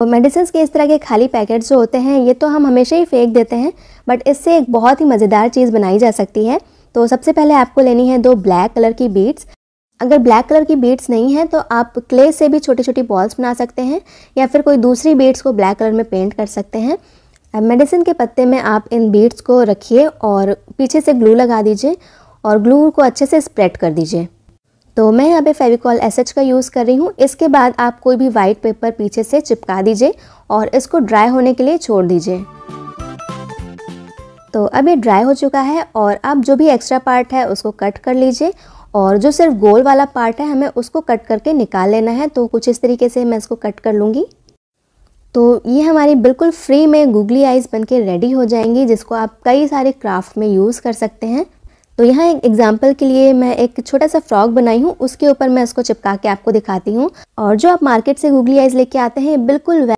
तो मेडिसिन के इस तरह के खाली पैकेट जो होते हैं ये तो हम हमेशा ही फेंक देते हैं बट इससे एक बहुत ही मज़ेदार चीज़ बनाई जा सकती है तो सबसे पहले आपको लेनी है दो ब्लैक कलर की बीट्स अगर ब्लैक कलर की बीट्स नहीं है तो आप क्ले से भी छोटी छोटी बॉल्स बना सकते हैं या फिर कोई दूसरी बीट्स को ब्लैक कलर में पेंट कर सकते हैं मेडिसिन के पत्ते में आप इन बीट्स को रखिए और पीछे से ग्लू लगा दीजिए और ग्लू को अच्छे से स्प्रेड कर दीजिए तो मैं यहाँ पे फेविकॉल एसएच का यूज़ कर रही हूँ इसके बाद आप कोई भी वाइट पेपर पीछे से चिपका दीजिए और इसको ड्राई होने के लिए छोड़ दीजिए तो अब ये ड्राई हो चुका है और अब जो भी एक्स्ट्रा पार्ट है उसको कट कर लीजिए और जो सिर्फ गोल वाला पार्ट है हमें उसको कट करके निकाल लेना है तो कुछ इस तरीके से मैं इसको कट कर लूँगी तो ये हमारी बिल्कुल फ्री में गूगली आइज़ बन के रेडी हो जाएंगी जिसको आप कई सारे क्राफ्ट में यूज़ कर सकते हैं तो यहाँ एक एग्जाम्पल के लिए मैं एक छोटा सा फ्रॉक बनाई हूँ उसके ऊपर मैं इसको चिपका के आपको दिखाती हूँ और जो आप मार्केट से गूगली आइज लेके आते हैं बिल्कुल